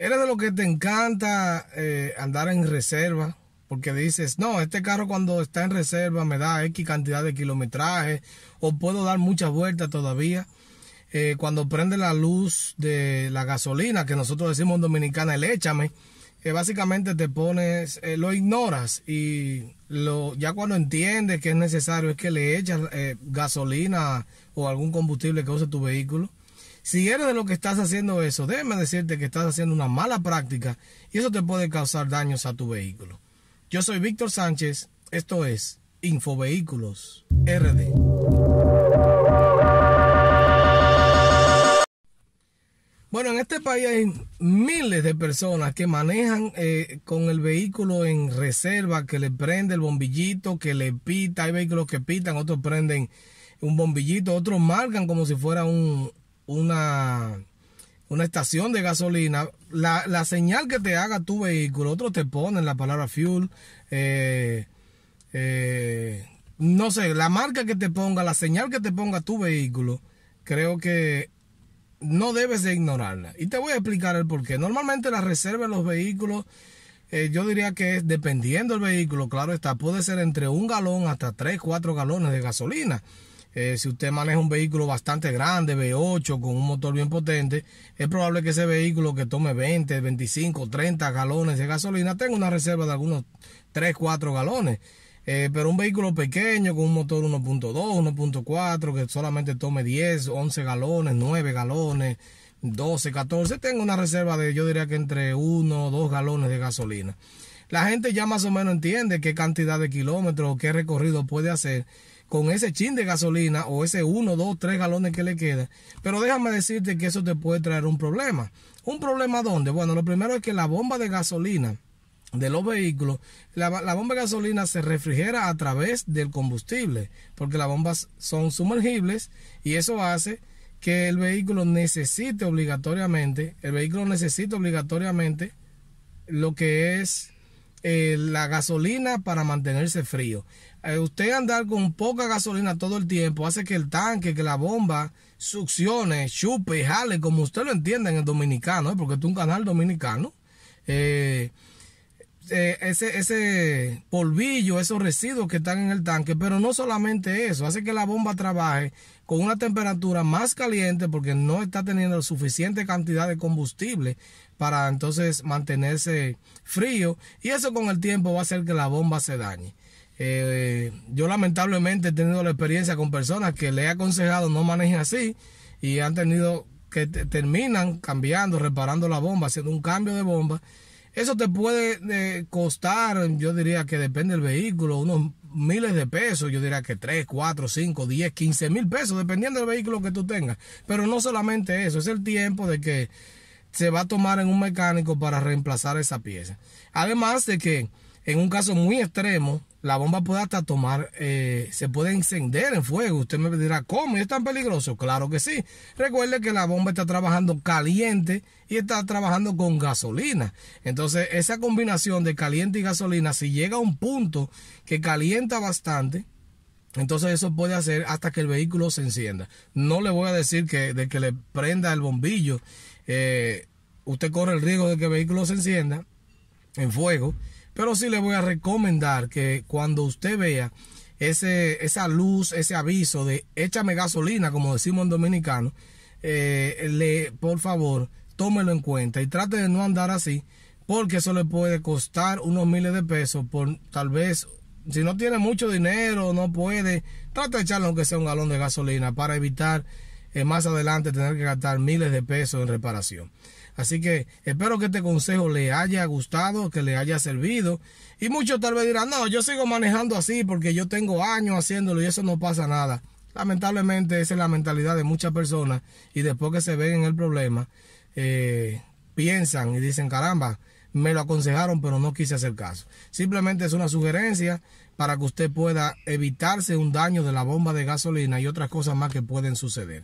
¿Eres de lo que te encanta eh, andar en reserva? Porque dices, no, este carro cuando está en reserva me da X cantidad de kilometraje o puedo dar muchas vueltas todavía. Eh, cuando prende la luz de la gasolina, que nosotros decimos en Dominicana, el échame, eh, básicamente te pones, lo ignoras y lo, ya cuando entiendes que es necesario es que le echas gasolina o algún combustible que use tu vehículo. Si eres de lo que estás haciendo eso, déjame decirte que estás haciendo una mala práctica y eso te puede causar daños a tu vehículo. Yo soy Víctor Sánchez, esto es Infovehículos RD. Bueno, en este país hay miles de personas que manejan eh, con el vehículo en reserva, que le prende el bombillito, que le pita, hay vehículos que pitan, otros prenden un bombillito, otros marcan como si fuera un, una, estación de gasolina, la, señal que te haga tu vehículo, otros te ponen la palabra fuel, eh, eh, no sé, la marca que te ponga, la señal que te ponga tu vehículo, creo que no debes de ignorarla. Y te voy a explicar el por qué. Normalmente la reserva de los vehículos, eh, yo diría que es dependiendo del vehículo, claro está, puede ser entre un galón hasta 3, 4 galones de gasolina. Eh, si usted maneja un vehículo bastante grande, V8, con un motor bien potente, es probable que ese vehículo que tome 20, 25, 30 galones de gasolina tenga una reserva de algunos 3, 4 galones. Eh, pero un vehículo pequeño con un motor 1.2, 1.4, que solamente tome 10, 11 galones, 9 galones, 12, 14, tenga una reserva de, yo diría que entre 1 o 2 galones de gasolina. La gente ya más o menos entiende qué cantidad de kilómetros o qué recorrido puede hacer con ese chin de gasolina o ese 1, 2, 3 galones que le queda. Pero déjame decirte que eso te puede traer un problema. ¿Un problema dónde? Bueno, lo primero es que la bomba de gasolina de los vehículos, la, bomba de gasolina se refrigera a través del combustible, porque las bombas son sumergibles y eso hace que el vehículo necesite obligatoriamente, el vehículo necesita obligatoriamente lo que es eh, la gasolina para mantenerse frío. Eh, usted andar con poca gasolina todo el tiempo hace que el tanque, que la bomba succione, chupe, jale, como usted lo entiende en el dominicano, ¿eh? porque es un canal dominicano. Este, ese, polvillo, esos residuos que están en el tanque, pero no solamente eso, hace que la bomba trabaje con una temperatura más caliente porque no está teniendo suficiente cantidad de combustible para entonces mantenerse frío y eso con el tiempo va a hacer que la bomba se dañe. Eh, yo lamentablemente he tenido la experiencia con personas que le he aconsejado no manejen así y han tenido que terminan cambiando, reparando la bomba, haciendo un cambio de bomba eso te puede eh, costar, yo diría que depende del vehículo, unos miles de pesos, yo diría que 3, 4, 5, 10, 15 mil pesos, dependiendo del vehículo que tú tengas. Pero no solamente eso, es el tiempo de que se va a tomar en un mecánico para reemplazar esa pieza. Además de que en un caso muy extremo, la bomba puede hasta tomar, eh, se puede encender en fuego. Usted me dirá, ¿cómo? ¿Es tan peligroso? Claro que sí. Recuerde que la bomba está trabajando caliente y está trabajando con gasolina. Entonces, esa combinación de caliente y gasolina, si llega a un punto que calienta bastante, entonces eso puede hacer hasta que el vehículo se encienda. No le voy a decir que de que le prenda el bombillo, eh, usted corre el riesgo de que el vehículo se encienda en fuego pero sí le voy a recomendar que cuando usted vea ese, esa luz, ese aviso de échame gasolina, como decimos en dominicano, eh, le, por favor, tómelo en cuenta y trate de no andar así, porque eso le puede costar unos miles de pesos por tal vez, si no tiene mucho dinero, no puede, trate de echarle aunque sea un galón de gasolina para evitar eh, más adelante tener que gastar miles de pesos en reparación. Así que espero que este consejo le haya gustado, que le haya servido. Y muchos tal vez dirán, no, yo sigo manejando así porque yo tengo años haciéndolo y eso no pasa nada. Lamentablemente esa es la mentalidad de muchas personas y después que se ven en el problema, eh, piensan y dicen, caramba, me lo aconsejaron pero no quise hacer caso. Simplemente es una sugerencia para que usted pueda evitarse un daño de la bomba de gasolina y otras cosas más que pueden suceder.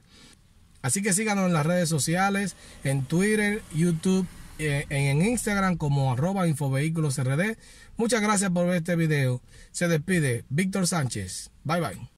Así que síganos en las redes sociales, en Twitter, YouTube, eh, en Instagram como arroba infovehículosrd. Muchas gracias por ver este video. Se despide Víctor Sánchez. Bye bye.